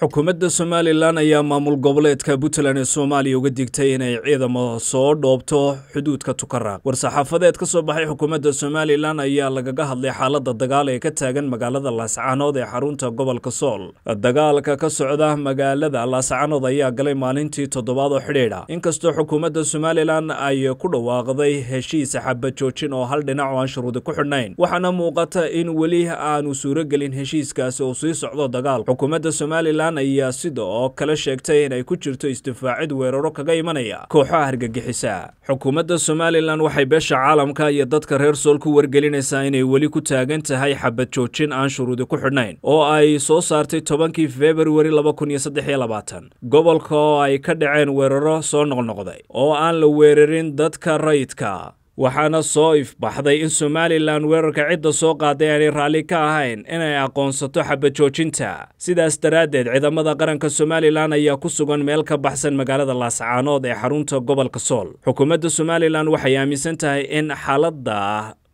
xukuumadda somalilan ayaa maamul goboleedka puntland ee soomaaliya uga digtay inay ciidamo soo dhoobto xuduudka tukaraaq war-saxaafadeed ka soo baxay xukuumadda somalilan ayaa lagaga hadlay xaaladda dagaal ee ka taagan magaalada laascanood ee xarunta gobolka sool dagaalka ka socda magaalada laascanood ayaa galay maalintii toddobaad oo xidhiidha ah. inkastoo xukuumadda somalilan ay ku dhawaaqday heshiis xabajoojin oo hal dhinac oo aan shuruudi ku xidhnayn waxaana muuqata in weli aanu suuro heshiiskaasi uu sii socdo dagaal xukuumadda somalilan Miisaan ayaa oo kale sheegtay inay ku jirto isdifaacid weeraro kaga imanaya kooxaha hargagixisa xukuumadda somalilan waxay beesha caalamka iyo dadka reer Sool ku wargelinaysaa inay weli ku taagan tahay xabad joojin aan shuruudi ku xidhnayn oo ay soo saartay tobankii laba February 2023 gobolka oo ay ka dhaceen weeraro soo noqnoqday oo aan la weerarin dadka rayidka waxaana soo ifbaxday in somalilan weerarka cidda soo qaaday aanay raalli ka ahayn inay aqoonsato xabajoojinta sidaas daraaddeed ciidamada qaranka somalilan ayaa ku sugan meel ka baxsan magaalada laascaanood ee xarunta gobolka sool xukuumadda somalilan waxay aaminsan tahay in xaaladda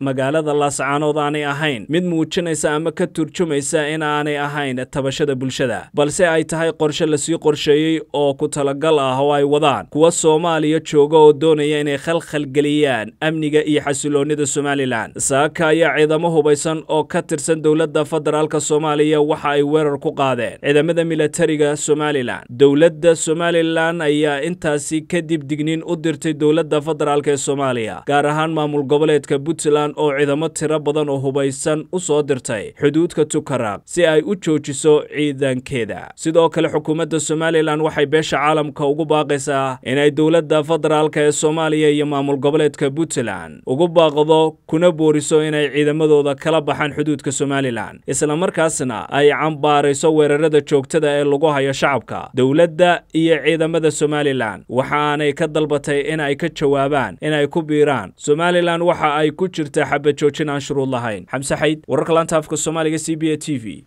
magaalada laascaanood aanay ahayn mid muujinaysa ama ka turjumaysa in aanay ahayn tabashada bulshada balse ay tahay qorshe lasii qorsheeyey oo ku talagal ah oo ay wadaan kuwa soomaaliya jooga oo doonaya inay khalkhalgeliyaan amniga iyo xasiloonnida somalilan saaka ayaa ciidamo hubaysan oo ka tirsan dowladda federaalk soomaaliya waxa ay weerar ku qaadeen ciidamada milatariga somalilan dowladda somalilan ayaa intaasi kadib digniin u dirtay dowladda federaalk ee soomaaliya gaar ahaan maamul goboleedka puntland oo ciidamo tiro badan oo hubaysan u soo dirtay xuduudka tukaraq si ay u joojiso ciidankeeda sidoo kale xukuumadda somalilan waxay beesha caalamka ugu baaqaysaa inay dowladda federaalka ee soomaaliya iyo maamul goboleedka puntland ugu baaqdo kuna booriso inay ciidamadooda kala baxaan xuduudka somalilan isla markaasna ay cambaarayso weerarada joogtada ee lagu hayo shacabka dowladda iyo ciidamada somalilan waxaanay ka dalbatay in ay ka jawaabaan inay ku biiraan somalilan waxa ay ku jirta saddex xaba joojin aan shuruud lahayn xamse xayd wararka laanta afka soomaaliga c b a t v